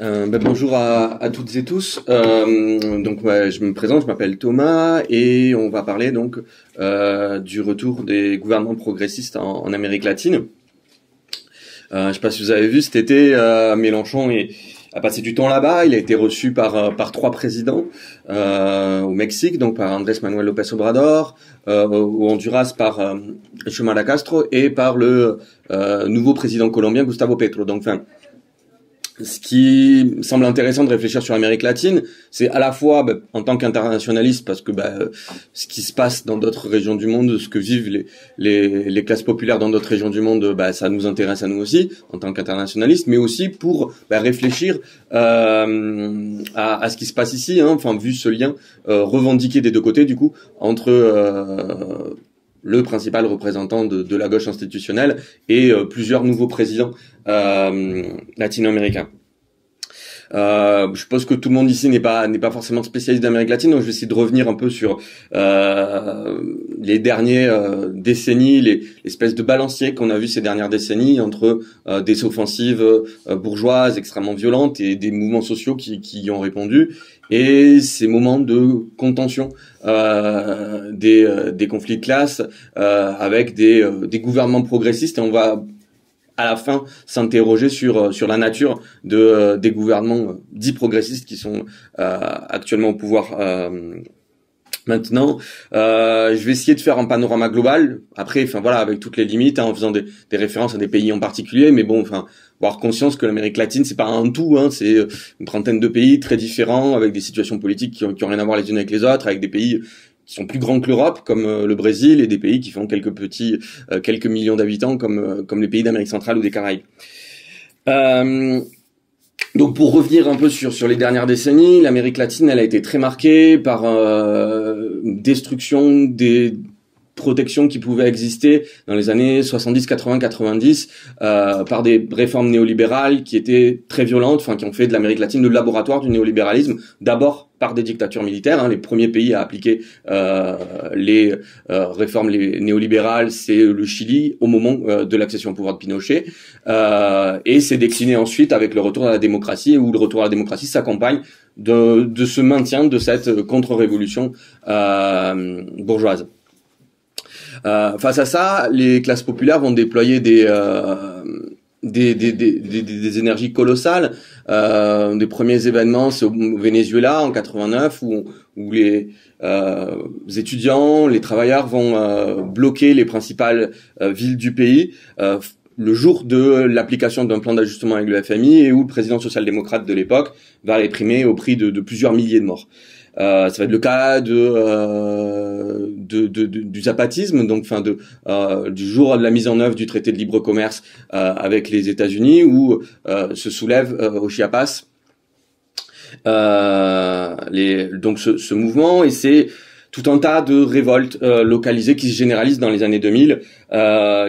Euh, bah, bonjour à, toutes et tous. Euh, donc je me présente, je m'appelle Thomas et on va parler donc euh, du retour des gouvernements progressistes en, Amérique latine. je ne sais pas si vous avez vu cet été, Mélenchon est, a passé du temps là-bas. Il a été reçu par par trois présidents au Mexique, donc par Andrés Manuel López Obrador, au Honduras par euh, Chumala Castro et par le nouveau président colombien Gustavo Petro. Donc enfin ce qui semble intéressant de réfléchir sur l'Amérique latine, c'est à la fois bah, en tant qu'internationaliste, parce que bah, ce qui se passe dans d'autres régions du monde, ce que vivent les, les, classes populaires dans d'autres régions du monde, bah, ça nous intéresse à nous aussi en tant qu'internationaliste, mais aussi pour réfléchir euh, à, à, ce qui se passe ici, hein, enfin vu ce lien euh, revendiqué des deux côtés du coup entre euh, le principal représentant de, la gauche institutionnelle et euh, plusieurs nouveaux présidents euh, latino-américains. Euh, je pense que tout le monde ici n'est pas n'est pas forcément spécialiste d'Amérique latine, donc je vais essayer de revenir un peu sur euh, les dernières euh, décennies, les, l'espèce de balancier qu'on a vu ces dernières décennies entre euh, des offensives euh, bourgeoises extrêmement violentes et des mouvements sociaux qui, qui y ont répondu et ces moments de contention euh, des, des conflits de classe euh, avec des, des gouvernements progressistes et on va à la fin s'interroger sur euh, sur la nature de euh, des gouvernements euh, dits progressistes qui sont actuellement au pouvoir euh, maintenant. je vais essayer de faire un panorama global. Après, enfin voilà, avec toutes les limites, hein, en faisant des, des, références à des pays en particulier, mais bon, enfin avoir conscience que l'Amérique latine c'est pas un tout, hein. c'est une trentaine de pays très différents avec des situations politiques qui ont, qui ont rien à voir les unes avec les autres, avec des pays qui sont plus grands que l'Europe, comme euh, le Brésil, et des pays qui font quelques petits, euh, quelques millions d'habitants, comme, euh, comme les pays d'Amérique centrale ou des Caraïbes. donc pour revenir un peu sur, sur les dernières décennies, l'Amérique latine, elle a été très marquée par destruction des protections qui pouvaient exister dans les années 70, 80, 90 par des réformes néolibérales qui étaient très violentes, enfin qui ont fait de l'Amérique latine le laboratoire du néolibéralisme, d'abord par des dictatures militaires. Hein, les premiers pays à appliquer euh, les euh, réformes néolibérales, c'est le Chili au moment euh, de l'accession au pouvoir de Pinochet. et c'est décliné ensuite avec le retour à la démocratie, où le retour à la démocratie s'accompagne de, de, ce maintien de cette contre-révolution bourgeoise. face à ça, les classes populaires vont déployer des, des, énergies colossales. Euh, des premiers événements, c'est au Venezuela en 89, où, où les euh, étudiants, les travailleurs vont euh, bloquer les principales villes du pays le jour de l'application d'un plan d'ajustement avec le FMI et où le président social-démocrate de l'époque va réprimer au prix de plusieurs milliers de morts. Euh, ça va être le cas de, euh, du zapatisme, donc fin de euh, du jour de la mise en œuvre du traité de libre commerce avec les États-Unis, où se soulève au Chiapas les, donc ce, mouvement et c'est tout un tas de révoltes localisées qui se généralisent dans les années 2000,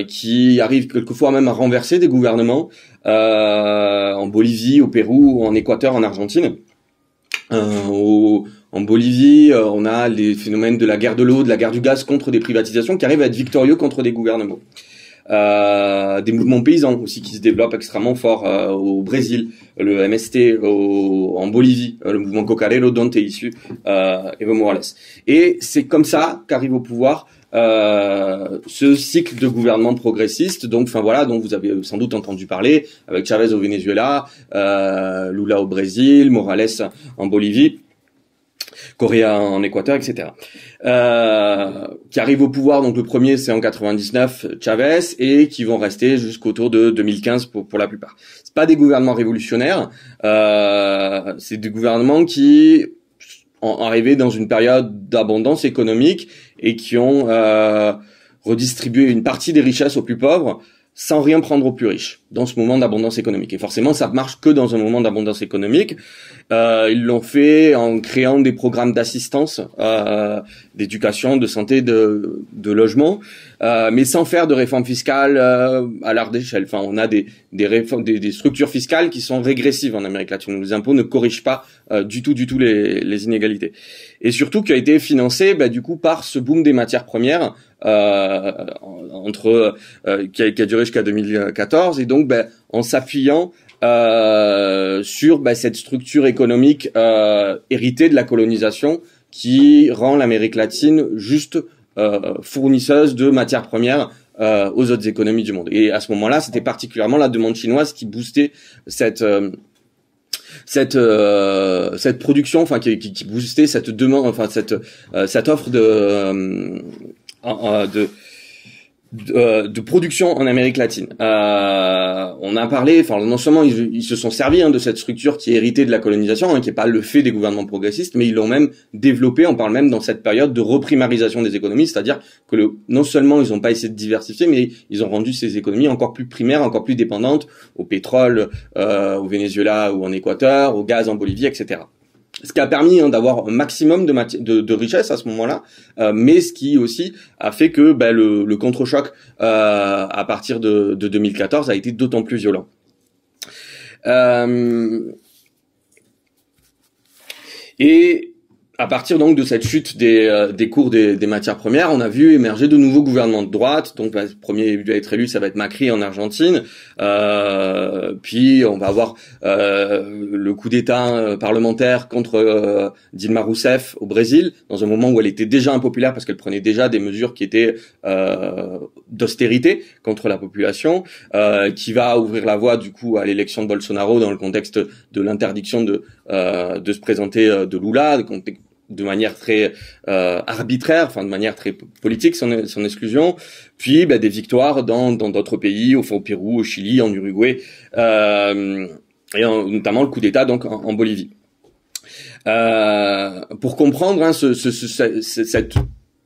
qui arrivent quelquefois même à renverser des gouvernements en Bolivie, au Pérou, en Équateur, en Argentine. au en Bolivie, euh, on a les phénomènes de la guerre de l'eau, de la guerre du gaz contre des privatisations qui arrivent à être victorieux contre des gouvernements. Euh, des mouvements paysans aussi qui se développent extrêmement fort euh, au Brésil, le MST au, en Bolivie, euh, le mouvement Cocarello dont est issu Evo Morales. Et c'est comme ça qu'arrive au pouvoir ce cycle de gouvernement progressiste, donc enfin voilà, dont vous avez sans doute entendu parler, avec Chavez au Venezuela, Lula au Brésil, Morales en Bolivie Corée en Équateur, etc. Euh, qui arrivent au pouvoir, donc le premier c'est en 99 Chavez et qui vont rester jusqu'autour de 2015 pour, la plupart. C'est pas des gouvernements révolutionnaires, euh, c'est des gouvernements qui ont arrivé dans une période d'abondance économique et qui ont euh, redistribué une partie des richesses aux plus pauvres sans rien prendre aux plus riches dans ce moment d'abondance économique. Et forcément, ça marche que dans un moment d'abondance économique. Euh, ils l'ont fait en créant des programmes d'assistance, euh, d'éducation, de santé, de, de logement, euh, mais sans faire de réforme fiscale euh, à l'art d'échelle Enfin, on a des, des, des, structures fiscales qui sont régressives en Amérique latine. Les impôts ne corrigent pas euh, du tout, du tout les, les, inégalités. Et surtout, qui a été financé, bah, du coup, par ce boom des matières premières. Euh, entre qui a, duré jusqu'à 2014 et donc bah, en s'appuyant euh, euh, sur bah, cette structure économique euh, héritée de la colonisation qui rend l'Amérique latine juste euh, fournisseuse de matières premières aux autres économies du monde. Et à ce moment-là, c'était particulièrement la demande chinoise qui boostait cette cette cette production enfin qui, boostait cette demande enfin cette cette offre de euh, de, production en Amérique latine. Euh, on a parlé, enfin non seulement ils, se sont servis hein, de cette structure qui est héritée de la colonisation, hein, qui n'est pas le fait des gouvernements progressistes, mais ils l'ont même développé. On parle même dans cette période de reprimarisation des économies, c'est-à-dire que non seulement ils n'ont pas essayé de diversifier, mais ils ont rendu ces économies encore plus primaires, encore plus dépendantes au pétrole, euh, au Venezuela ou en Équateur, au gaz en Bolivie, etc ce qui a permis hein, d'avoir un maximum de, de, richesse à ce moment-là, euh, mais ce qui aussi a fait que ben, le, le, contre-choc euh, à partir de, 2014 a été d'autant plus violent. Euh, et à partir donc de cette chute des, euh, cours des, matières premières, on a vu émerger de nouveaux gouvernements de droite. Donc, bah, le premier à être élu, ça va être Macri en Argentine. Euh, puis, on va avoir euh, le coup d'État parlementaire contre Dilma Rousseff au Brésil, dans un moment où elle était déjà impopulaire parce qu'elle prenait déjà des mesures qui étaient d'austérité contre la population, qui va ouvrir la voie du coup à l'élection de Bolsonaro dans le contexte de l'interdiction de, de se présenter de Lula, de manière très euh, arbitraire, enfin de manière très politique son, exclusion, puis bah, des victoires dans d'autres pays, au fond Pérou, au Chili, en Uruguay, euh, et notamment le coup d'État donc en, Bolivie. Euh, pour comprendre hein, ce,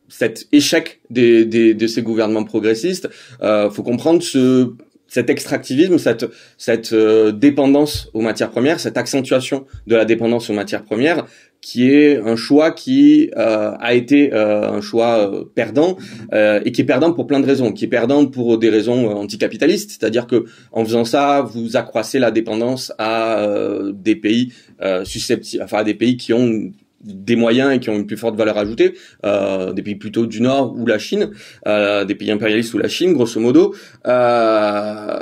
cet échec des, des, de ces gouvernements progressistes, euh, faut comprendre ce cet extractivisme, cette, cette euh, dépendance aux matières premières, cette accentuation de la dépendance aux matières premières, qui est un choix qui euh, a été euh, un choix euh, perdant et qui est perdant pour plein de raisons, qui est perdant pour des raisons anticapitalistes, c'est-à-dire que en faisant ça, vous accroissez la dépendance à des pays susceptibles, enfin à des pays qui ont des moyens et qui ont une plus forte valeur ajoutée, euh, des pays plutôt du Nord ou la Chine, des pays impérialistes ou la Chine, grosso modo. Euh,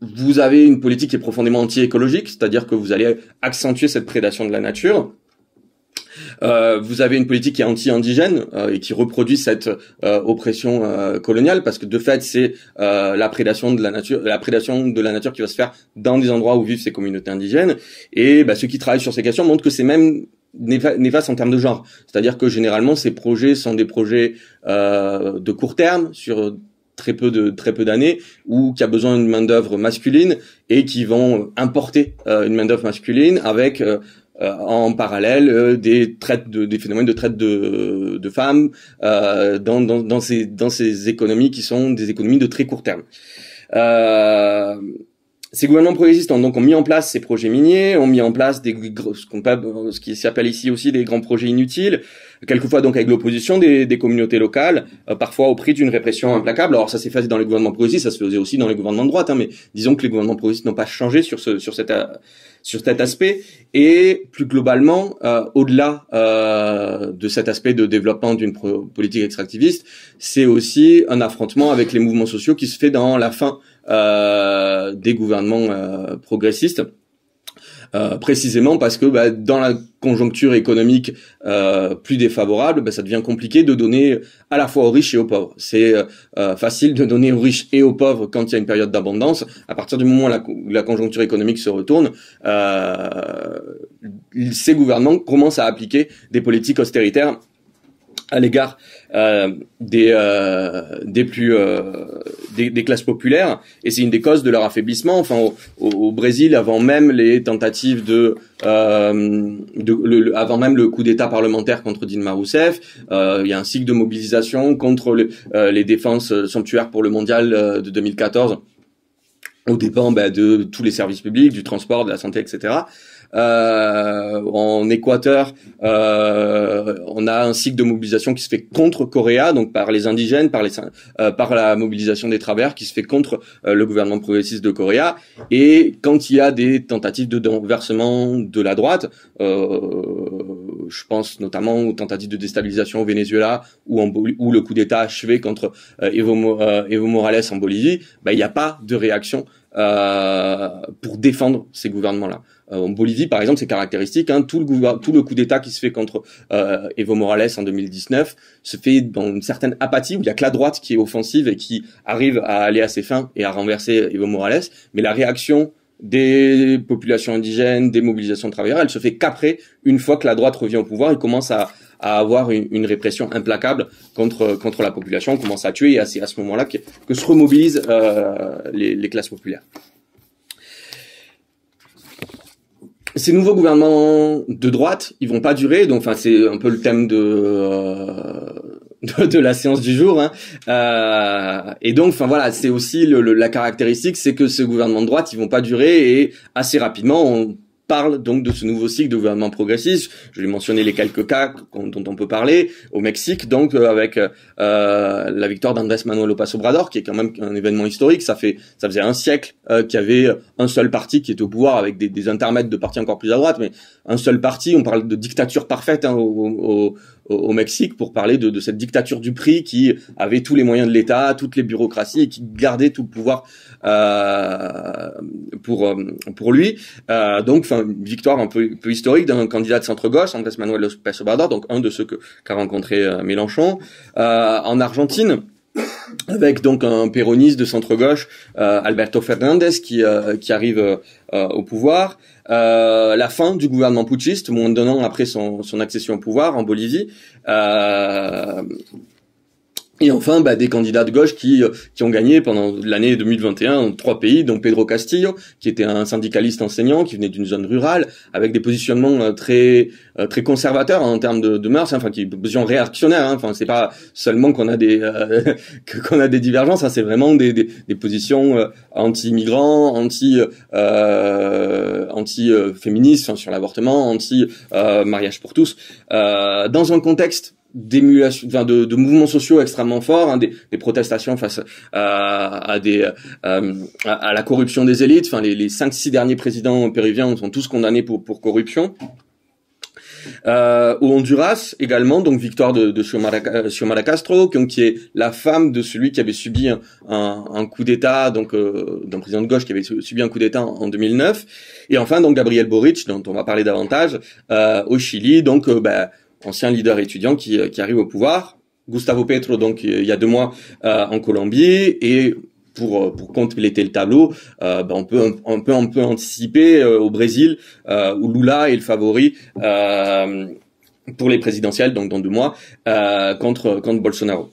vous avez une politique qui est profondément anti-écologique, c'est-à-dire que vous allez accentuer cette prédation de la nature euh, vous avez une politique qui est anti-indigène euh, et qui reproduit cette euh, oppression coloniale parce que de fait c'est la prédation de la nature, la prédation de la nature qui va se faire dans des endroits où vivent ces communautés indigènes. Et bah, ceux qui travaillent sur ces questions montrent que c'est même néfaste en termes de genre, c'est-à-dire que généralement ces projets sont des projets de court terme sur très peu de très peu d'années ou qui a besoin d'une main d'œuvre masculine et qui vont importer une main d'œuvre masculine avec euh, en parallèle euh, des traites des phénomènes de traite de, de femmes euh, dans, dans, dans, ces, dans ces économies qui sont des économies de très court terme. Euh, ces gouvernements progressistes ont donc ont mis en place ces projets miniers, ont mis en place des ce, qu'on ce qui s'appelle ici aussi des grands projets inutiles, quelquefois donc avec l'opposition des, des, communautés locales, parfois au prix d'une répression implacable. Alors ça s'est fait dans les gouvernements progressistes, ça se faisait aussi dans les gouvernements de droite, hein, mais disons que les gouvernements progressistes n'ont pas changé sur ce sur cette sur cet aspect et plus globalement, euh, au-delà euh, de cet aspect de développement d'une politique extractiviste, c'est aussi un affrontement avec les mouvements sociaux qui se fait dans la fin euh, des gouvernements progressistes. Euh, précisément parce que bah, dans la conjoncture économique euh, plus défavorable, bah, ça devient compliqué de donner à la fois aux riches et aux pauvres. C'est euh, facile de donner aux riches et aux pauvres quand il y a une période d'abondance. À partir du moment où la, la conjoncture économique se retourne, ces gouvernements commencent à appliquer des politiques austéritaires à l'égard euh, des euh, euh, des des, classes populaires et c'est une des causes de leur affaiblissement enfin au, Brésil avant même les tentatives de, le, avant même le coup d'État parlementaire contre Dilma Rousseff il y a un cycle de mobilisation contre les défenses somptuaires pour le mondial de 2014 au dépend bah, de tous les services publics du transport de la santé etc euh, en Équateur, euh, on a un cycle de mobilisation qui se fait contre Coréa, donc par les indigènes, par, les, euh, par la mobilisation des travers qui se fait contre euh, le gouvernement progressiste de Coréa. Et quand il y a des tentatives de renversement de la droite, je pense notamment aux tentatives de déstabilisation au Venezuela ou, en, ou le coup d'État achevé contre Evo, Morales en Bolivie, bah, il n'y a pas de réaction euh, pour défendre ces gouvernements-là. Euh, en Bolivie, par exemple, c'est caractéristique. Hein, tout, le tout le coup d'État qui se fait contre euh, Evo Morales en 2019 se fait dans une certaine apathie où il n'y a que la droite qui est offensive et qui arrive à aller à ses fins et à renverser Evo Morales. Mais la réaction des populations indigènes, des mobilisations de travailleurs, elle se fait qu'après, une fois que la droite revient au pouvoir, et commence à, à avoir une, répression implacable contre contre la population, on commence à tuer et c'est à ce moment-là que, se remobilisent euh, les, classes populaires. Ces nouveaux gouvernements de droite, ils vont pas durer, donc enfin c'est un peu le thème de euh, de, la séance du jour. Hein. Euh, et donc, enfin voilà, c'est aussi la caractéristique, c'est que ces gouvernements de droite, ils vont pas durer et assez rapidement, parle donc de ce nouveau cycle de gouvernement progressiste. Je lui mentionné les quelques cas dont on peut parler au Mexique, donc euh, avec euh, la victoire d'Andrés Manuel López Obrador, qui est quand même un événement historique. Ça fait, ça faisait un siècle euh, qu'il y avait un seul parti qui était au pouvoir, avec des, des intermèdes de partis encore plus à droite, mais un seul parti. On parle de dictature parfaite hein, au, au, au, Mexique pour parler de, cette dictature du prix qui avait tous les moyens de l'État, toutes les bureaucraties et qui gardait tout le pouvoir euh, pour euh, pour lui. Euh, donc, enfin, victoire un peu, peu historique d'un candidat de centre gauche, Andrés Manuel López Obrador, donc un de ceux que qu'a rencontré Mélenchon en Argentine avec donc un péroniste de centre-gauche, euh, Alberto Fernandez, qui, euh, qui arrive euh, au pouvoir, la fin du gouvernement putschiste, moins d'un an après son, son accession au pouvoir en Bolivie, et enfin, bah, des candidats de gauche qui, euh, qui ont gagné pendant l'année 2021 en trois pays, dont Pedro Castillo, qui était un syndicaliste enseignant, qui venait d'une zone rurale, avec des positionnements euh, très euh, très conservateurs hein, en termes de, de mœurs, hein, enfin qui position réactionnaire. Hein. enfin, c'est pas seulement qu'on a des qu'on a des divergences, c'est vraiment des, des, positions anti-migrants, anti anti-féministes sur l'avortement, anti-mariage pour tous, dans un contexte d'émulation, enfin de, de, mouvements sociaux extrêmement forts, hein, des, des, protestations face à, à des euh, à, la corruption des élites. Enfin, les, les cinq six derniers présidents péruviens sont tous condamnés pour pour corruption. Euh, au Honduras également, donc victoire de, de Xiomara, euh, Castro, qui est la femme de celui qui avait subi un, un, coup d'État, donc euh, d'un président de gauche qui avait subi un coup d'État en, 2009. Et enfin, donc Gabriel Boric, dont on va parler davantage, au Chili, donc bah, ancien leader étudiant euh, qui, arrive au pouvoir. Gustavo Petro, donc euh, il y a deux mois euh, en Colombie, et pour pour compléter le tableau, bah, on peut on peut anticiper au Brésil où Lula est le favori pour les présidentielles, donc dans deux mois, contre contre Bolsonaro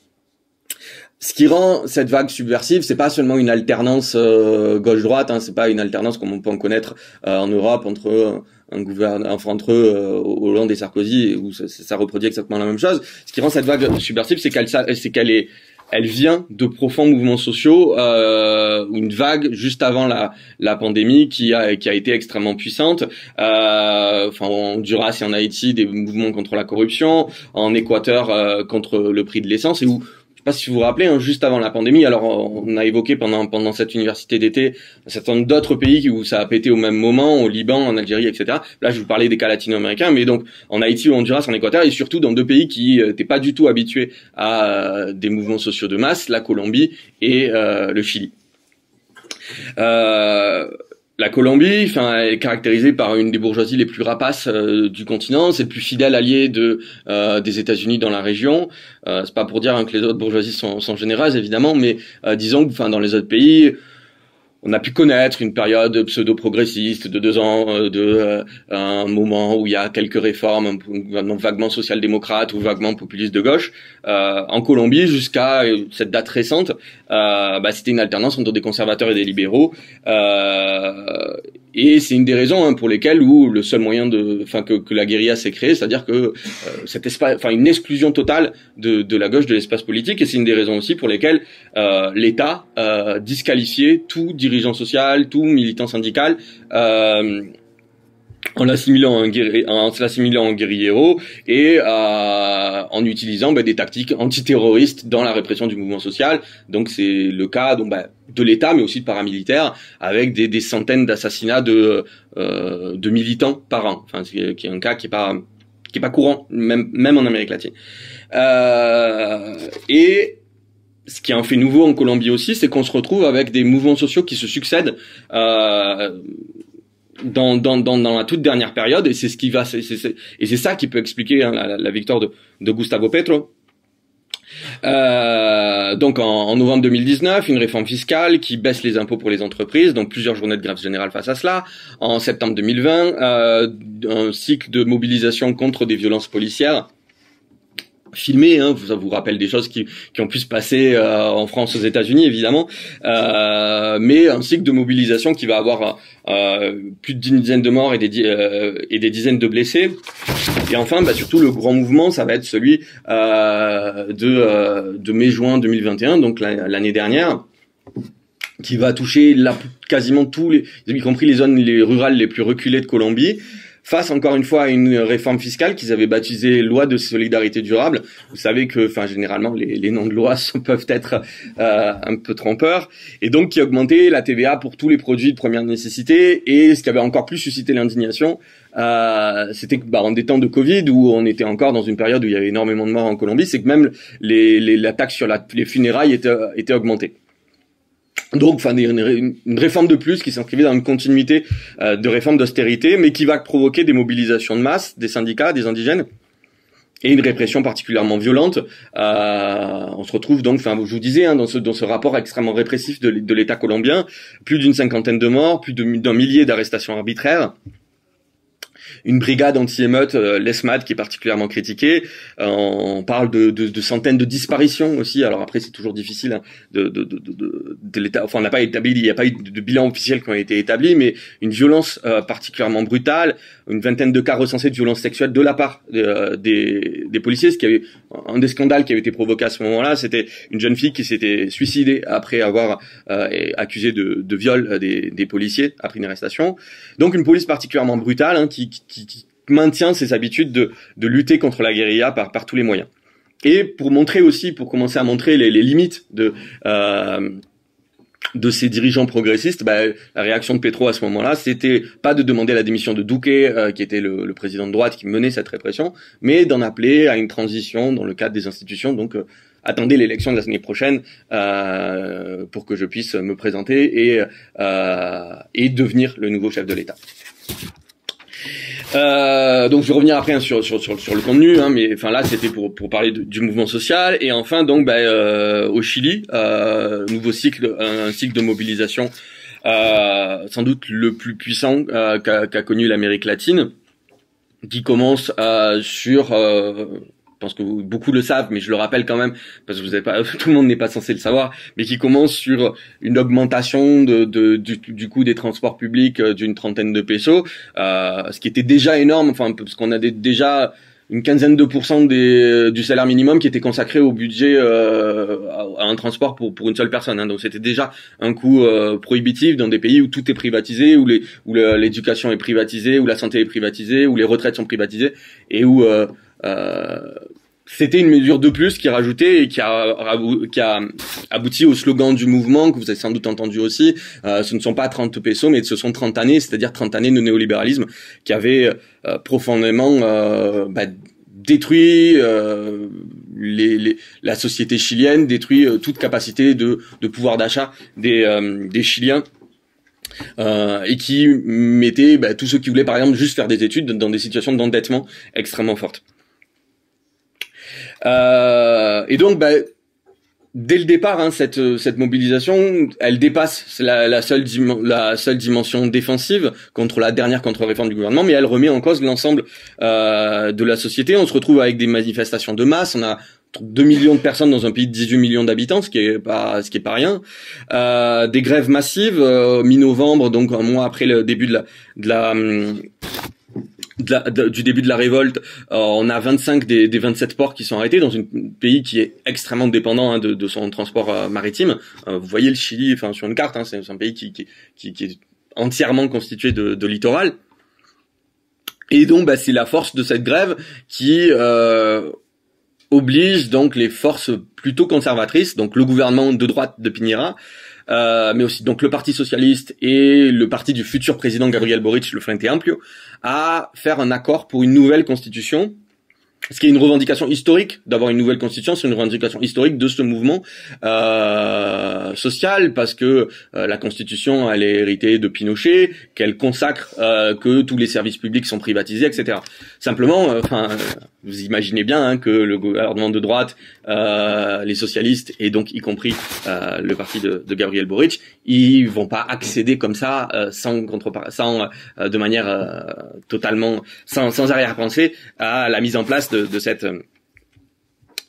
ce qui rend cette vague subversive, c'est pas seulement une alternance euh, gauche-droite, hein, c'est pas une alternance comme on peut en connaître euh, en Europe entre euh, un gouvernement entre eux, euh, Hollande et Sarkozy où ça, reproduit exactement la même chose. Ce qui rend cette vague subversive, c'est qu'elle c'est qu'elle est elle vient de profonds mouvements sociaux, euh, une vague juste avant la, pandémie qui a, qui a été extrêmement puissante. Euh, enfin, en Honduras et en Haïti, des mouvements contre la corruption, en Équateur contre le prix de l'essence, et où sais pas si vous vous rappelez, hein, juste avant la pandémie, alors euh, on a évoqué pendant, pendant cette université d'été certains d'autres pays où ça a pété au même moment, au Liban, en Algérie, etc. Là, je vous parlais des cas latino-américains, mais donc en Haïti, au Honduras, en Équateur, et surtout dans deux pays qui euh, n'étaient pas du tout habitués à euh, des mouvements sociaux de masse, la Colombie et le Chili. Euh, la Colombie, enfin, est caractérisée par une des bourgeoisies les plus rapaces euh, du continent. C'est le plus fidèle allié de euh, des États-Unis dans la région. Euh, c'est pas pour dire hein, que les autres bourgeoisies sont, sont généreuses, évidemment, mais euh, disons que, enfin, dans les autres pays, on a pu connaître une période pseudo-progressiste de deux ans, euh, de euh, un moment où il y a quelques réformes, un vaguement social-démocrate ou vaguement populiste de gauche. Euh, en Colombie, jusqu'à cette date récente, bah, c'était une alternance entre des conservateurs et des libéraux. et c'est une des raisons hein, pour lesquelles où le seul moyen de, enfin que, la guérilla s'est créée, c'est-à-dire que cet espace, enfin une exclusion totale de, de la gauche de l'espace politique, et c'est une des raisons aussi pour lesquelles l'État disqualifiait tout dirigeant social, tout militant syndical, euh, en l'assimilant en l'assimilant en guerriero et euh, en utilisant bah, des tactiques antiterroristes dans la répression du mouvement social. Donc c'est le cas bah, de l'État, mais aussi de paramilitaires, avec des, centaines d'assassinats euh, de, militants par an. Enfin, c'est un cas qui est pas courant, même même en Amérique latine. et ce qui est un fait nouveau en Colombie aussi, c'est qu'on se retrouve avec des mouvements sociaux qui se succèdent euh, dans, dans, la toute dernière période, et c'est ce qui va, et c'est ça qui peut expliquer hein, la, victoire de, Gustavo Petro. Euh, donc en, novembre 2019, une réforme fiscale qui baisse les impôts pour les entreprises, donc plusieurs journées de grève générale face à cela. En septembre 2020, euh, un cycle de mobilisation contre des violences policières filmé, hein, ça vous rappelle des choses qui, qui ont pu se passer euh, en France, aux États-Unis évidemment, euh, mais un cycle de mobilisation qui va avoir euh, plus d'une dizaine de morts et des, et des dizaines de blessés. Et enfin, bah, surtout le grand mouvement, ça va être celui de, de mai-juin 2021, donc l'année dernière qui va toucher quasiment tous les, y compris les zones les rurales les plus reculées de Colombie face encore une fois à une réforme fiscale qu'ils avaient baptisée loi de solidarité durable. Vous savez que, enfin, généralement, les, noms de loi peuvent être euh, un peu trompeurs, et donc qui augmentait la TVA pour tous les produits de première nécessité. Et ce qui avait encore plus suscité l'indignation, euh, c'était que, bah, en des temps de Covid, où on était encore dans une période où il y avait énormément de morts en Colombie, c'est que même les, la taxe sur les funérailles était, était augmentée. Donc, enfin, une, réforme de plus qui s'inscrivait dans une continuité euh, de réformes d'austérité, mais qui va provoquer des mobilisations de masse des syndicats, des indigènes, et une répression particulièrement violente. Euh, on se retrouve donc, enfin, je vous disais, hein, dans, ce, dans ce rapport extrêmement répressif de l'État colombien, plus d'une cinquantaine de morts, plus d'un millier d'arrestations arbitraires une brigade anti-émeute, euh, l'ESMAD, qui est particulièrement critiquée. Euh, on parle de, centaines de disparitions aussi. Alors après, c'est toujours difficile hein, de, de l'État. Enfin, on n'a pas établi, il n'y a pas eu de bilan officiel qui a été établi, mais une violence euh, particulièrement brutale une vingtaine de cas recensés de violences sexuelles de la part euh, des, des, policiers. Ce qui avait, un des scandales qui avait été provoqué à ce moment-là, c'était une jeune fille qui s'était suicidée après avoir euh, accusé de, viol euh, des, des, policiers après une arrestation. Donc une police particulièrement brutale hein, qui, qui, maintient ses habitudes de, de lutter contre la guérilla par, par tous les moyens et pour montrer aussi, pour commencer à montrer les, limites de, de ces dirigeants progressistes, bah, la réaction de Petro à ce moment-là, c'était pas de demander la démission de Douquet, euh, qui était le, président de droite qui menait cette répression, mais d'en appeler à une transition dans le cadre des institutions. Donc, euh, attendez l'élection de la semaine prochaine euh, pour que je puisse me présenter et devenir le nouveau chef de l'État. Euh, donc je vais revenir après hein, sur, sur, le contenu, hein, mais enfin là c'était pour, parler du mouvement social et enfin donc bah, euh, au Chili, euh, nouveau cycle, un, cycle de mobilisation euh, sans doute le plus puissant qu'a connu l'Amérique latine, qui commence sur pense que beaucoup le savent, mais je le rappelle quand même parce que vous pas, tout le monde n'est pas censé le savoir, mais qui commence sur une augmentation de, de du, du, coût des transports publics euh, d'une trentaine de pesos, euh, ce qui était déjà énorme, enfin parce qu'on a déjà une quinzaine de pourcents des, euh, du salaire minimum qui était consacré au budget euh, à, un transport pour, pour une seule personne. Hein. Donc c'était déjà un coût euh, prohibitif dans des pays où tout est privatisé, où les où l'éducation est privatisée, où la santé est privatisée, où les retraites sont privatisées et où euh, euh, c'était une mesure de plus qui rajoutait et qui a, abouti au slogan du mouvement que vous avez sans doute entendu aussi. Euh, ce ne sont pas 30 pesos, mais ce sont 30 années, c'est-à-dire 30 années de néolibéralisme qui avait euh, profondément bah, détruit la société chilienne, détruit toute capacité de, pouvoir d'achat des, Chiliens. et qui mettait bah, tous ceux qui voulaient par exemple juste faire des études dans des situations d'endettement extrêmement fortes. Euh, et donc, bah, dès le départ, hein, cette, cette mobilisation, elle dépasse la, la, seule la seule dimension défensive contre la dernière contre-réforme du gouvernement, mais elle remet en cause l'ensemble euh, de la société. On se retrouve avec des manifestations de masse. On a 2 millions de personnes dans un pays de 18 millions d'habitants, ce qui est pas ce qui est pas rien. Euh, des grèves massives euh, mi-novembre, donc un mois après le début de la, de la hum, du début de la révolte, euh, on a 25 des, des, 27 ports qui sont arrêtés dans un pays qui est extrêmement dépendant hein, de, son transport euh, maritime. Euh, vous voyez le Chili, enfin sur une carte, hein, c'est un pays qui, est entièrement constitué de, littoral. Et donc, bah, c'est la force de cette grève qui oblige donc les forces plutôt conservatrices, donc le gouvernement de droite de Piñera, euh, mais aussi donc le Parti socialiste et le parti du futur président Gabriel Boric, le Frente Amplio, à faire un accord pour une nouvelle constitution ce qui est une revendication historique d'avoir une nouvelle constitution, c'est une revendication historique de ce mouvement euh, social parce que euh, la constitution elle est héritée de Pinochet, qu'elle consacre euh, que tous les services publics sont privatisés, etc. Simplement, euh, enfin, vous imaginez bien hein, que le gouvernement de droite, les socialistes et donc y compris le parti de, Gabriel Boric, ils vont pas accéder comme ça sans sans de manière totalement sans, sans arrière-pensée à la mise en place de de cette euh,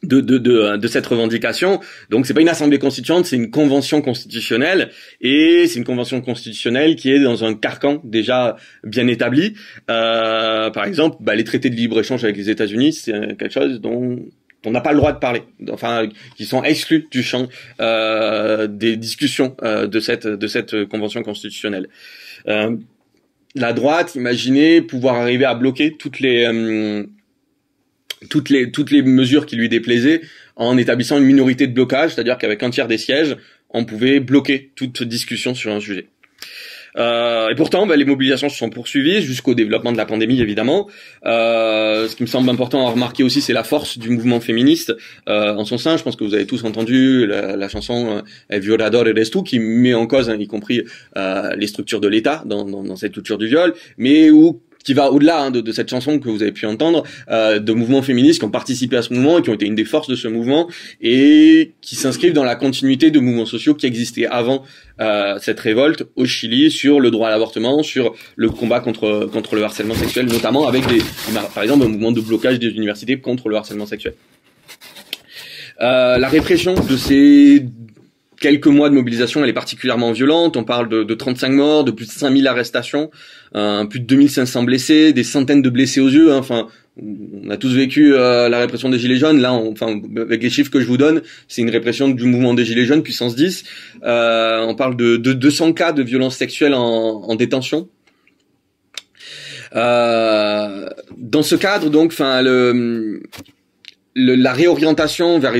de, de, euh, de, cette revendication. Donc c'est pas une assemblée constituante, c'est une convention constitutionnelle et c'est une convention constitutionnelle qui est dans un carcan déjà bien établi. Euh, par exemple, bah, les traités de libre échange avec les États-Unis, c'est quelque chose dont on n'a pas le droit de parler, enfin, qui sont exclus du champ des discussions de cette de cette convention constitutionnelle. la droite, imaginez pouvoir arriver à bloquer toutes les toutes les toutes les mesures qui lui déplaisaient en établissant une minorité de blocage, c'est-à-dire qu'avec un tiers des sièges, on pouvait bloquer toute discussion sur un sujet. Euh, et pourtant, bah, les mobilisations se sont poursuivies jusqu'au développement de la pandémie, évidemment. Euh, ce qui me semble important à remarquer aussi, c'est la force du mouvement féministe euh, en son sein. Je pense que vous avez tous entendu la, chanson El Violador eres tú, qui met en cause, hein, y compris les structures de l'État dans, dans, cette culture du viol, mais où qui va au-delà hein, de, de, cette chanson que vous avez pu entendre, euh, de mouvements féministes qui ont participé à ce mouvement et qui ont été une des forces de ce mouvement et qui s'inscrivent dans la continuité de mouvements sociaux qui existaient avant euh, cette révolte au Chili sur le droit à l'avortement, sur le combat contre contre le harcèlement sexuel, notamment avec des, par exemple, un mouvement de blocage des universités contre le harcèlement sexuel. Euh, la répression de ces quelques mois de mobilisation, elle est particulièrement violente. On parle de, 35 morts, de plus de 5000 arrestations, euh, plus de 2500 blessés, des centaines de blessés aux yeux. Hein. Enfin, on a tous vécu euh, la répression des Gilets jaunes. Là, enfin, avec les chiffres que je vous donne, c'est une répression du mouvement des Gilets jaunes, puissance 10. Euh, on parle de, 200 cas de violences sexuelles en, détention. dans ce cadre, donc, enfin, le, la réorientation vers,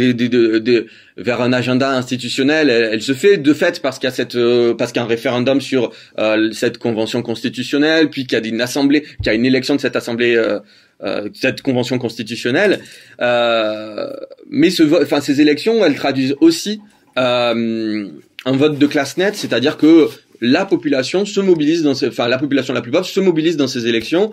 vers un agenda institutionnel, elle, se fait de fait parce qu'il y a cette, euh, parce qu'un référendum sur euh, cette convention constitutionnelle, puis qu'il y a une assemblée, qu'il a une élection de cette assemblée, euh, cette convention constitutionnelle. mais ce, enfin, ces élections, elles traduisent aussi un vote de classe nette, c'est-à-dire que la population se mobilise dans, enfin, la population la plus pauvre se mobilise dans ces élections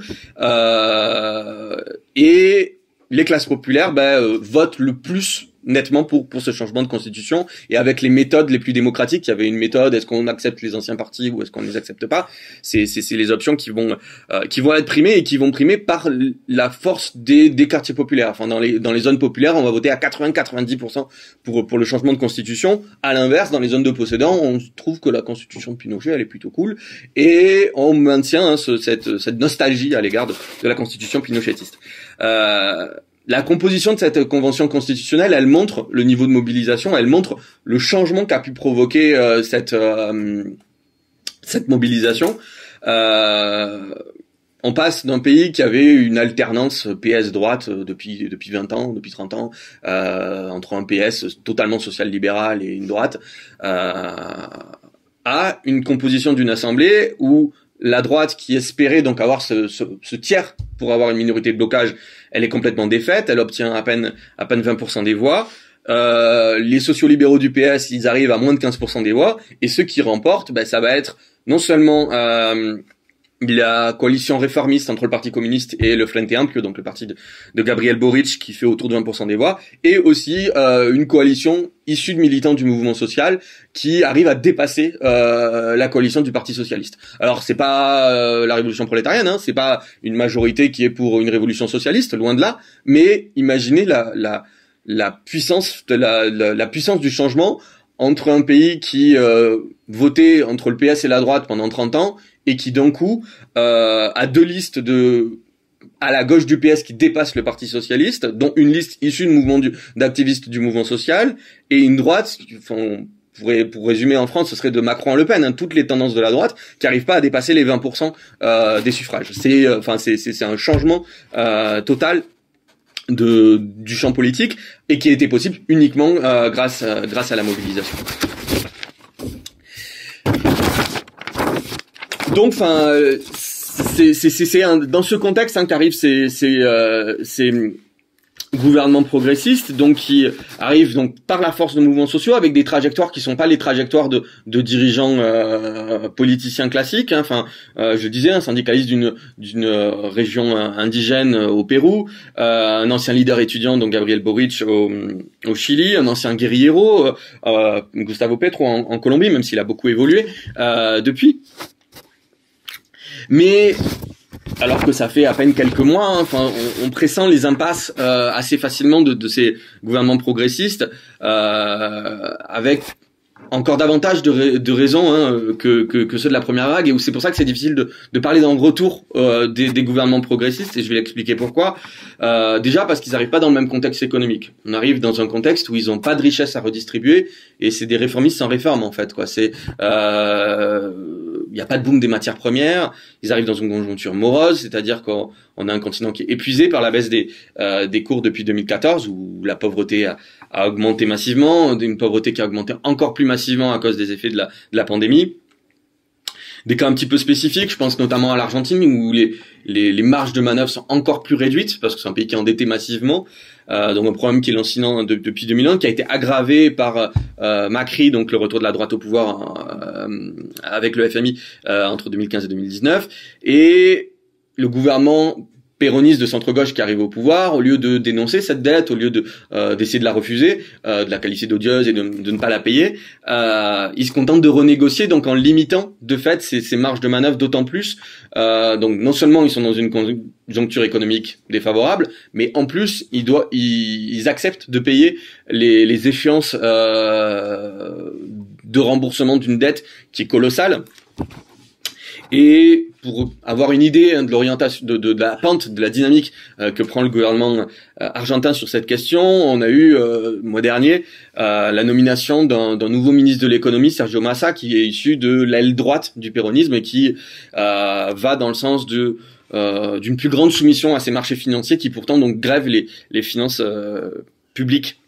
et les classes populaires ben, euh, votent le plus nettement pour pour ce changement de constitution et avec les méthodes les plus démocratiques. Il y avait une méthode est-ce qu'on accepte les anciens partis ou est-ce qu'on ne les accepte pas C'est c'est les options qui vont euh, qui vont être primées et qui vont primer par la force des des quartiers populaires. Enfin dans les dans les zones populaires, on va voter à 80-90% pour pour le changement de constitution. À l'inverse, dans les zones de possédants, on trouve que la constitution de Pinochet elle est plutôt cool et on maintient hein, cette cette nostalgie à l'égard de, de, la constitution pinochetiste. Euh, la composition de cette convention constitutionnelle, elle montre le niveau de mobilisation, elle montre le changement qu'a pu provoquer euh, cette euh, cette mobilisation. Euh, on passe d'un pays qui avait une alternance PS droite depuis depuis 20 ans, depuis 30 ans, entre un PS totalement social-libéral et une droite, à une composition d'une assemblée où la droite qui espérait donc avoir ce, ce, ce tiers pour avoir une minorité de blocage, elle est complètement défaite, elle obtient à peine à peine 20% des voix. Euh, les sociaux-libéraux du PS, ils arrivent à moins de 15% des voix, et ceux qui remportent, ben, ça va être non seulement euh, la coalition réformiste entre le Parti communiste et le Frente Amplio, donc le parti de, Gabriel Boric qui fait autour de 20% des voix, et aussi euh, une coalition issue de militants du mouvement social qui arrive à dépasser euh, la coalition du Parti socialiste. Alors c'est pas euh, la révolution prolétarienne, hein, c'est pas une majorité qui est pour une révolution socialiste, loin de là, mais imaginez la, puissance la puissance du changement entre un pays qui votait entre le PS et la droite pendant 30 ans et qui d'un coup euh, a deux listes de à la gauche du PS qui dépassent le Parti socialiste, dont une liste issue mouvement d'activistes du, mouvement social et une droite. pour, résumer en France, ce serait de Macron à Le Pen, hein. toutes les tendances de la droite qui n'arrivent pas à dépasser les 20% euh, des suffrages. C'est euh, enfin c'est un changement euh, total de, du champ politique et qui était possible uniquement grâce grâce à la mobilisation. donc, enfin, c'est dans ce contexte hein, qu'arrivent euh, ces, gouvernements progressistes, donc qui arrivent donc par la force de mouvements sociaux avec des trajectoires qui sont pas les trajectoires de, de dirigeants euh, politiciens classiques. Hein. Enfin, euh, je disais un syndicaliste d'une d'une région indigène au Pérou, euh, un ancien leader étudiant donc Gabriel Boric au, au Chili, un ancien guerriero Gustavo Petro en, en Colombie, même s'il a beaucoup évolué depuis. Mais alors que ça fait à peine quelques mois, hein, enfin, on, on, pressent les impasses euh, assez facilement de, ces gouvernements progressistes, euh, avec encore davantage de, raisons hein, que, ceux de la première vague, et c'est pour ça que c'est difficile de, de parler d'un retour euh, des, gouvernements progressistes, et je vais expliquer pourquoi. déjà parce qu'ils n'arrivent pas dans le même contexte économique. On arrive dans un contexte où ils n'ont pas de richesse à redistribuer, et c'est des réformistes sans réforme en fait. quoi. C'est il n'y a pas de boom des matières premières, ils arrivent dans une conjoncture morose, c'est-à-dire qu'on a un continent qui est épuisé par la baisse des, euh, des cours depuis 2014, où la pauvreté a, a, augmenté massivement, une pauvreté qui a augmenté encore plus massivement à cause des effets de la, de la pandémie des cas un petit peu spécifiques. Je pense notamment à l'Argentine où les, les, marges de manœuvre sont encore plus réduites parce que c'est un pays qui est endetté massivement. Euh, donc un problème qui est lancinant depuis 2001, qui a été aggravé par euh, Macri, donc le retour de la droite au pouvoir euh, avec le FMI euh, entre 2015 et 2019. Et le gouvernement péronistes de centre-gauche qui arrive au pouvoir, au lieu de dénoncer cette dette, au lieu de euh, d'essayer de la refuser, euh, de la qualifier d'odieuse et de, ne pas la payer, euh, ils se contentent de renégocier, donc en limitant de fait ces, marges de manœuvre d'autant plus. Euh, donc non seulement ils sont dans une conjoncture économique défavorable, mais en plus ils, doivent, ils, acceptent de payer les, les échéances de remboursement d'une dette qui est colossale et pour avoir une idée hein, de l'orientation, de, la pente, de la dynamique euh, que prend le gouvernement euh, argentin sur cette question, on a eu le euh, mois dernier la nomination d'un nouveau ministre de l'économie, Sergio Massa, qui est issu de l'aile droite du péronisme et qui va dans le sens d'une plus grande soumission à ces marchés financiers qui pourtant donc grèvent les finances publiques.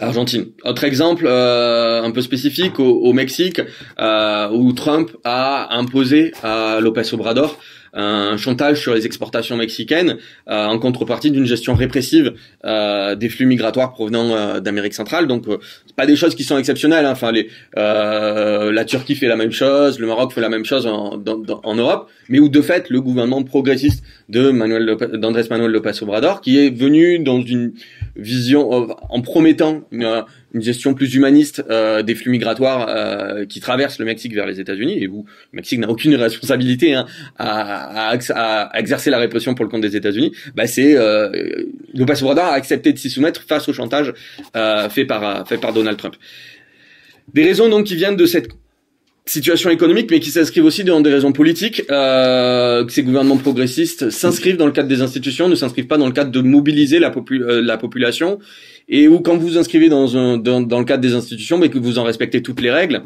Argentine. Autre exemple euh, un peu spécifique au, Mexique, euh, où Trump a imposé à Lopez Obrador un chantage sur les exportations mexicaines euh, en contrepartie d'une gestion répressive euh, des flux migratoires provenant euh, d'Amérique centrale. Donc, pas des choses qui sont exceptionnelles. Hein. Enfin, les, la Turquie fait la même chose, le Maroc fait la même chose en, Europe, mais où de fait le gouvernement progressiste de Manuel d'Andrés Manuel López Obrador, qui est venu dans une vision en promettant une gestion plus humaniste euh, des flux migratoires euh, qui traversent le Mexique vers les États-Unis, et où le Mexique n'a aucune responsabilité hein, à, exercer la répression pour le compte des États-Unis, bah c'est euh, passeport Obrador a accepté de s'y soumettre face au chantage euh, fait par fait par Donald Trump. Des raisons donc qui viennent de cette situation économique, mais qui s'inscrivent aussi dans des raisons politiques. Euh, ces gouvernements progressistes s'inscrivent dans le cadre des institutions, ne s'inscrivent pas dans le cadre de mobiliser la, euh, population. Et où quand vous vous inscrivez dans, un, dans, dans le cadre des institutions, mais que vous en respectez toutes les règles,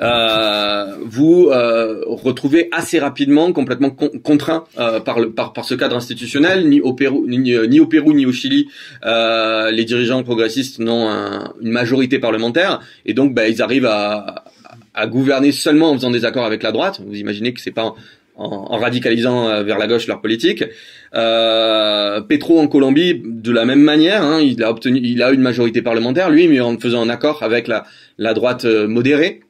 euh, vous euh, retrouvez assez rapidement complètement contraint euh, par, le, par, par ce cadre institutionnel. Ni au Pérou, ni, euh, au Pérou, ni au Chili, les dirigeants progressistes n'ont une majorité parlementaire, et donc bah, ils arrivent à, à gouverner seulement en faisant des accords avec la droite. Vous imaginez que c'est pas en, radicalisant euh, vers la gauche leur politique. Euh, Petro en Colombie, de la même manière, hein, il a obtenu, il a une majorité parlementaire lui, mais en faisant un accord avec la, droite euh, modérée.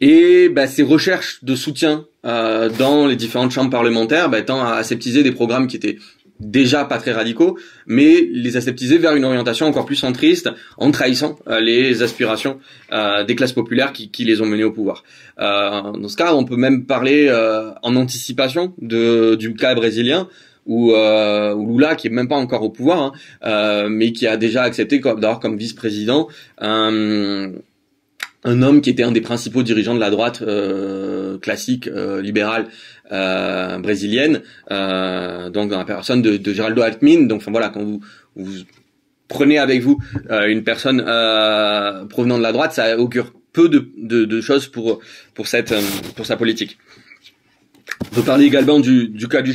Et bah, ces recherches de soutien euh, dans les différentes chambres parlementaires bah, tend à aseptiser des programmes qui étaient déjà pas très radicaux, mais les aseptiser vers une orientation encore plus centriste en trahissant euh, les aspirations euh, des classes populaires qui, qui, les ont menées au pouvoir. Euh, dans ce cas, on peut même parler en anticipation de, du cas brésilien, où Lula qui est même pas encore au pouvoir, hein, euh, mais qui a déjà accepté d'avoir comme vice-président un, homme qui était un des principaux dirigeants de la droite classique libérale euh, brésilienne, euh, donc dans la personne de, de Geraldo Altmin. Donc enfin voilà, quand vous, prenez avec vous euh, une personne provenant de la droite, ça augure peu de, choses pour pour cette pour sa politique. On peut parler également du, du cas du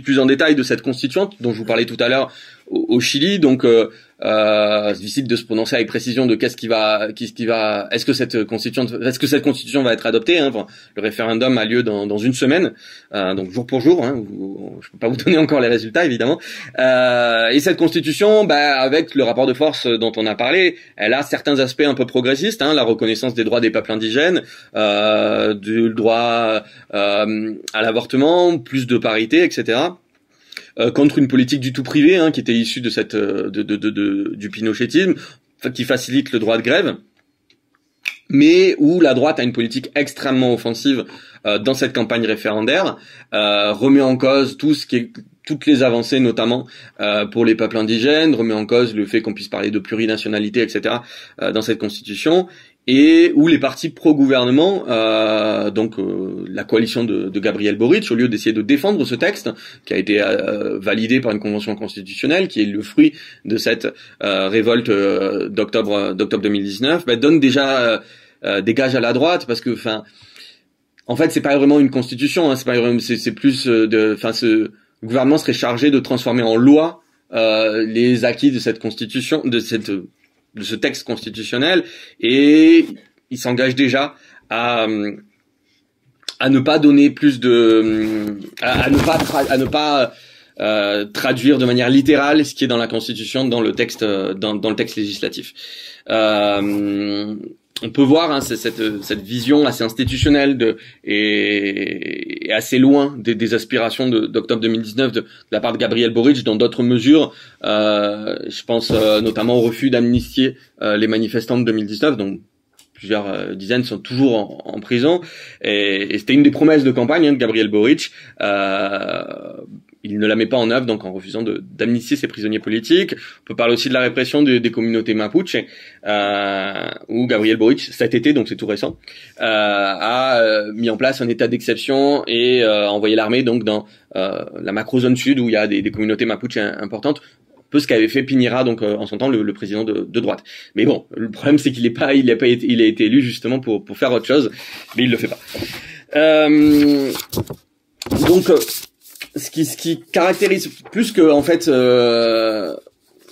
plus en détail de cette constituante dont je vous parlais tout à l'heure, au, Chili. Donc, euh, euh, c'est difficile de se prononcer avec précision de qu'est-ce qui va, qui va, est-ce que cette constitution, est-ce que cette constitution va être adoptée hein. enfin, Le référendum a lieu dans, une semaine, euh, donc jour pour jour. Hein, ne je peux pas vous donner encore les résultats évidemment. Euh, et cette constitution, bah, avec le rapport de force dont on a parlé, elle a certains aspects un peu progressistes, hein, la reconnaissance des droits des peuples indigènes, du droit à l'avortement, plus de parité, etc. Euh, contre une politique du tout privée hein, qui était issue de cette euh, de, de, de, du pinochetisme, qui facilite le droit de grève mais où la droite a une politique extrêmement offensive euh, dans cette campagne référendaire, remet en cause tout ce qui est, toutes les avancées, notamment pour les peuples indigènes, remet en cause le fait qu'on puisse parler de plurinationalité, etc., dans cette constitution, et où les partis pro-gouvernement, euh, donc euh, la coalition de, de, Gabriel Boric, au lieu d'essayer de défendre ce texte qui a été euh, validé par une convention constitutionnelle, qui est le fruit de cette euh, révolte d'octobre d'octobre 2019, bah, donne déjà des gages à la droite parce que, enfin, en fait, c'est pas vraiment une constitution, hein, c'est c'est plus de, enfin, ce gouvernement serait chargé de transformer en loi les acquis de cette constitution, de cette de ce texte constitutionnel et il s'engage déjà à à ne pas donner plus de à, ne pas à ne pas euh, traduire de manière littérale ce qui est dans la Constitution, dans le texte, euh, dans, dans le texte législatif. Euh, on peut voir hein, euh, cette, vision assez institutionnelle de, et, assez loin des, aspirations d'octobre 2019 de, la part de Gabriel Boric dans d'autres mesures. Euh, je pense euh, notamment au refus d'amnistier les manifestants de 2019, dont plusieurs dizaines sont toujours en, prison. Et, c'était une des promesses de campagne hein, de Gabriel Boric il ne la met pas en œuvre, donc en refusant d'amnistier ses prisonniers politiques. On peut parler aussi de la répression des communautés Mapuche, euh, où Gabriel Boric, cet été, donc c'est tout récent, euh, a euh, mis en place un état d'exception et euh, envoyé l'armée donc dans euh, la macrozone sud, où il y a des, des communautés Mapuche importantes, peu ce qu'avait fait Pinera donc euh, en son temps le, le président de, de, droite. Mais bon, le problème c'est qu'il est pas, il a pas été, il a été élu justement pour pour faire autre chose, mais il le fait pas. Euh, donc ce qui ce qui caractérise plus que en fait euh,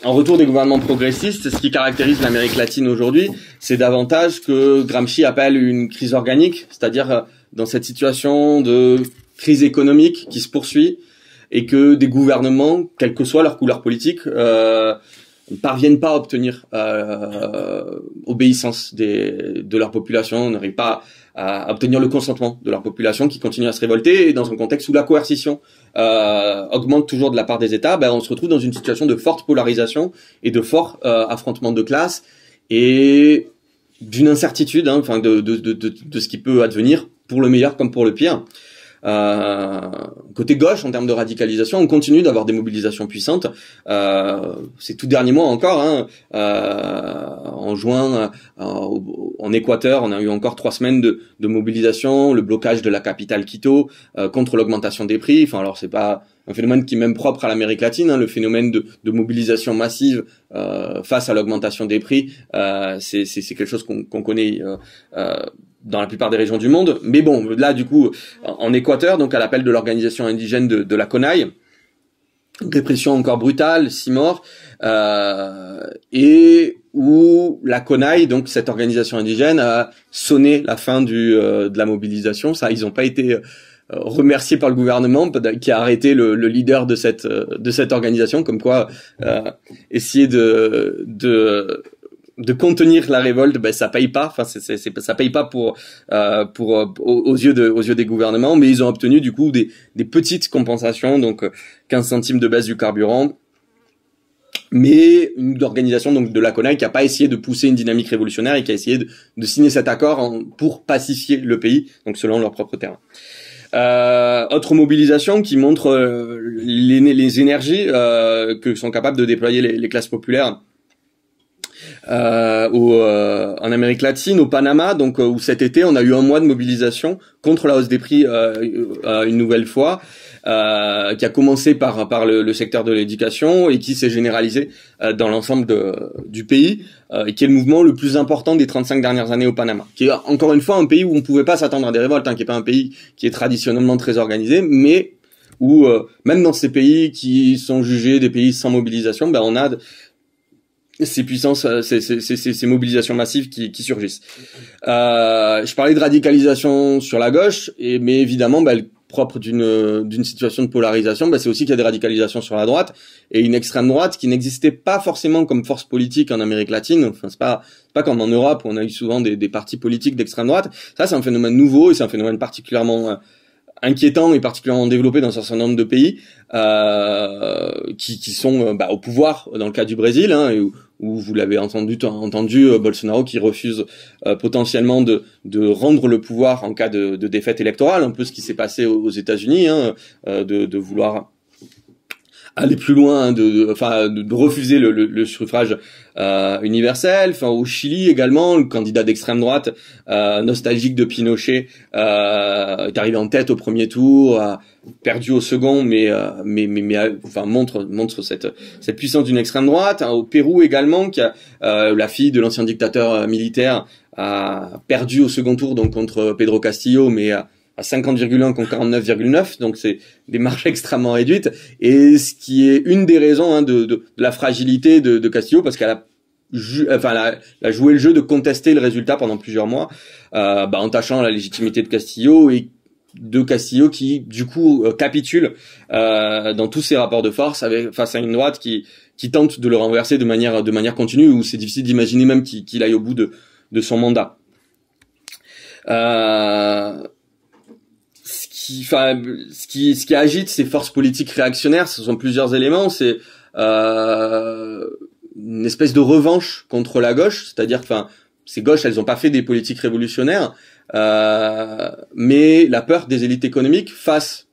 en retour des gouvernements progressistes, ce qui caractérise l'Amérique latine aujourd'hui, c'est davantage que Gramsci appelle une crise organique, c'est-à-dire euh, dans cette situation de crise économique qui se poursuit et que des gouvernements, quelle que soit leur couleur politique, euh, ne parviennent pas à obtenir euh, obéissance des, de leur population, n'arrivent pas à, obtenir le consentement de leur population qui continue à se révolter. Et dans un contexte où la coercition euh, augmente toujours de la part des États, ben, on se retrouve dans une situation de forte polarisation et de fort euh, affrontement de classe et d'une incertitude, hein, enfin de, de, de, de, ce qui peut advenir pour le meilleur comme pour le pire. Euh, côté gauche, en termes de radicalisation, on continue d'avoir des mobilisations puissantes. Euh, ces tout derniers mois encore, hein, euh, en juin, euh, en Équateur, on a eu encore trois semaines de, mobilisation, le blocage de la capitale Quito euh, contre l'augmentation des prix. Enfin, alors c'est pas un phénomène qui est même propre à l'Amérique latine, hein, le phénomène de, mobilisation massive face à l'augmentation des prix, c'est quelque chose qu'on connaît euh, dans la plupart des régions du monde. Mais bon, là, du coup, en Équateur, donc à l'appel de l'organisation indigène de, la Conaille, répression encore brutale, six morts, euh, et où la CONAI, donc cette organisation indigène, a sonné la fin du, euh, de la mobilisation. Ça, ils n'ont pas été euh, remerciés par le gouvernement qui a arrêté le, le leader de cette euh, de cette organisation, comme quoi essayer de de de contenir la révolte, ben ça paye pas. Enfin, c'est, ça paye pas pour euh, pour euh, aux yeux de aux yeux des gouvernements, mais ils ont obtenu du coup des petites compensations, donc 15 euh, centimes de baisse du carburant, mais une organisation donc de la CONAI qui a pas essayé de pousser une dynamique révolutionnaire et qui a essayé de, signer cet accord pour pacifier le pays, donc selon leur propre terrain. autre mobilisation qui montre les, les énergies que sont capables de déployer les classes populaires euh, au, euh, en Amérique latine, au Panama, donc euh, où cet été on a eu un mois de mobilisation contre la hausse des prix euh, une nouvelle fois, qui a commencé par par le, secteur de l'éducation et qui s'est généralisé dans l'ensemble du pays, et qui est le mouvement le plus important des 35 dernières années au Panama, qui est encore une fois un pays où on ne pouvait pas s'attendre à des révoltes, hein, qui n'est pas un pays qui est traditionnellement très organisé, mais où même dans ces pays qui sont jugés des pays sans mobilisation, ben on a ces puissances, euh, ces, mobilisations massives qui, surgissent. Euh, je parlais de radicalisation sur la gauche, et, mais évidemment, bah, propre d'une situation de polarisation, bah, c'est aussi qu'il y a des radicalisations sur la droite et une extrême droite qui n'existait pas forcément comme force politique en Amérique latine. Enfin, c'est pas pas comme en Europe où on a eu souvent des, partis politiques d'extrême droite. Ça, c'est un phénomène nouveau et c'est un phénomène particulièrement euh, inquiétant et particulièrement développé dans un certain nombre de pays qui, sont bah, au pouvoir dans le cas du Brésil hein, et où vous l'avez entendu, entendu euh, Bolsonaro qui refuse euh, potentiellement de, de rendre le pouvoir en cas de, défaite électorale, un peu ce qui s'est passé aux, États-Unis, hein, euh, de vouloir aller plus loin, hein, de, enfin, de, refuser le, le, suffrage euh, universel. Enfin, au Chili également, le candidat d'extrême droite, euh, nostalgique de Pinochet, euh, est arrivé en tête au premier tour, a perdu au second, mais euh, mais mais, mais enfin montre montre cette cette puissance d'une extrême droite. Hein, au Pérou également, qui euh, la fille de l'ancien dictateur euh, militaire a perdu au second tour donc contre Pedro Castillo, mais à 50,1 contre 49,9, donc c'est des marges extrêmement réduites, et ce qui est une des raisons hein, de, de, de, la fragilité de, de Castillo, parce qu'elle a, enfin, la, joué le jeu de contester le résultat pendant plusieurs mois, euh, bah, en tâchant la légitimité de Castillo et de Castillo qui du coup euh, capitule euh, dans tous ses rapports de force face à une droite qui qui tente de le renverser de manière de manière continue où c'est difficile d'imaginer même qu'il aille au bout de de son mandat. Euh, qui, enfin, ce qui, ce qui agite ces forces politiques réactionnaires, ce sont plusieurs éléments. C'est euh, une espèce de revanche contre la gauche, c'est-à-dire, enfin, ces gauches, elles n'ont pas fait des politiques révolutionnaires, euh, mais la peur des élites économiques face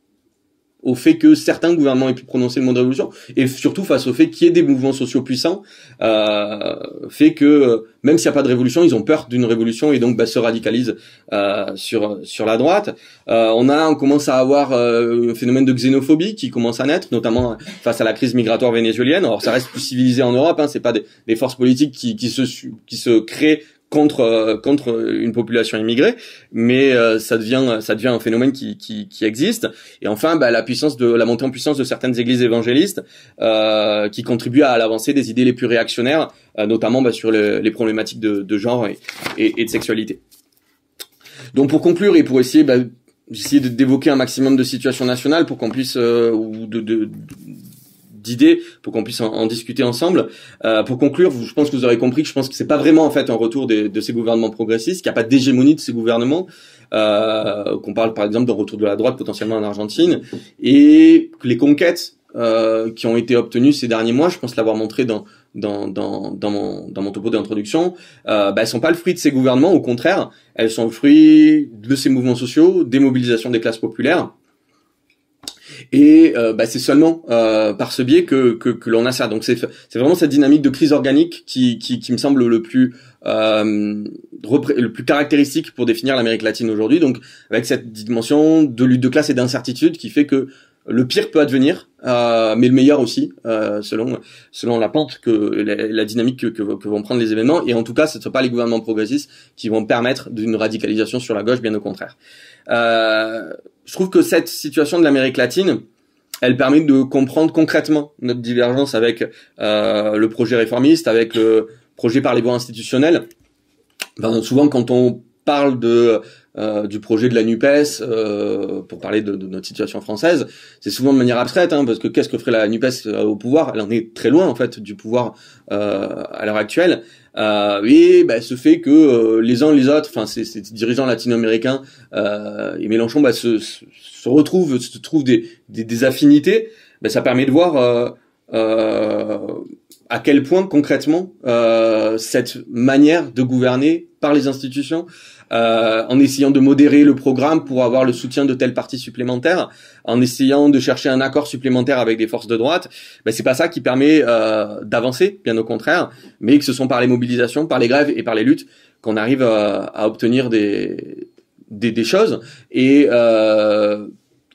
au fait que certains gouvernements aient pu prononcer le mot de révolution, et surtout face au fait qu'il y ait des mouvements sociaux puissants, euh, fait que euh, même s'il n'y a pas de révolution, ils ont peur d'une révolution et donc bah, se radicalisent euh, sur sur la droite. on a, on commence à avoir un phénomène de xénophobie qui commence à naître, notamment face à la crise migratoire vénézuélienne. Alors ça reste plus civilisé en Europe, hein, c'est pas des, des, forces politiques qui, qui se qui se créent contre euh, contre une population immigrée, mais euh, ça devient ça devient un phénomène qui, qui, qui existe. Et enfin, bah, la puissance de la montée en puissance de certaines églises évangélistes euh, qui contribuent à l'avancée des idées les plus réactionnaires, euh, notamment bah, sur les problématiques de, de genre et, et, de sexualité. Donc pour conclure et pour essayer bah, d'évoquer un maximum de situations nationales pour qu'on puisse ou de, de, d'idées pour qu'on puisse en, discuter ensemble. Euh, pour conclure, je pense que vous aurez compris que je pense que c'est pas vraiment en fait un retour de ces gouvernements progressistes, qu'il n'y a pas d'hégémonie de ces gouvernements, euh, qu'on parle par exemple d'un retour de la droite potentiellement en Argentine, et que les conquêtes euh, qui ont été obtenues ces derniers mois, je pense l'avoir montré dans dans, dans, dans, mon, dans mon topo d'introduction, euh, bah, elles sont pas le fruit de ces gouvernements, au contraire, elles sont le fruit de ces mouvements sociaux, des mobilisations des classes populaires, et euh, bah, c'est seulement euh, par ce biais que, que, l'on a ça. Donc c'est vraiment cette dynamique de crise organique qui, qui, me semble le plus euh, le plus caractéristique pour définir l'Amérique latine aujourd'hui. Donc avec cette dimension de lutte de classe et d'incertitude qui fait que le pire peut advenir, euh, mais le meilleur aussi, euh, selon selon la pente que la, dynamique que, vont prendre les événements. Et en tout cas, ce ne sont pas les gouvernements progressistes qui vont permettre d'une radicalisation sur la gauche, bien au contraire. Euh, je trouve que cette situation de l'Amérique latine, elle permet de comprendre concrètement notre divergence avec le projet réformiste, avec le projet par les voies institutionnelles. Ben, souvent, quand on parle de euh, du projet de la Nupes, euh, pour parler de, notre situation française, c'est souvent de manière abstraite, hein, parce que qu'est-ce que ferait la Nupes euh, au pouvoir Elle en est très loin en fait du pouvoir euh, à l'heure actuelle. Euh, et bah, ce fait que les uns les autres, enfin ces, dirigeants latino-américains et Mélenchon bah, se, se, retrouvent, se trouvent des, affinités, bah, ça permet de voir euh, à quel point concrètement euh, cette manière de gouverner par les institutions, euh, en essayant de modérer le programme pour avoir le soutien de telle partie supplémentaire, en essayant de chercher un accord supplémentaire avec des forces de droite, ben c'est pas ça qui permet euh, d'avancer, bien au contraire, mais que ce sont par les mobilisations, par les grèves et par les luttes qu'on arrive euh, à obtenir des des, des choses et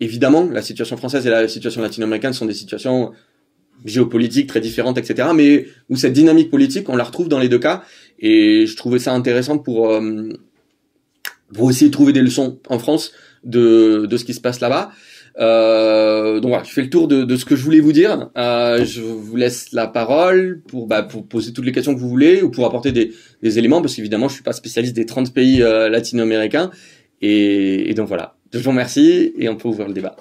évidemment la situation française et la situation latino-américaine sont des situations géopolitique très différente, etc. Mais où cette dynamique politique, on la retrouve dans les deux cas. Et je trouvais ça intéressant pour, euh, pour essayer de trouver des leçons en France de, de ce qui se passe là-bas. Euh, donc voilà, je fais le tour de, de ce que je voulais vous dire. Euh, je vous laisse la parole pour, bah, pour poser toutes les questions que vous voulez ou pour apporter des, des éléments, parce qu'évidemment, je suis pas spécialiste des 30 pays euh, latino-américains. Et, et donc voilà, je vous remercie et on peut ouvrir le débat.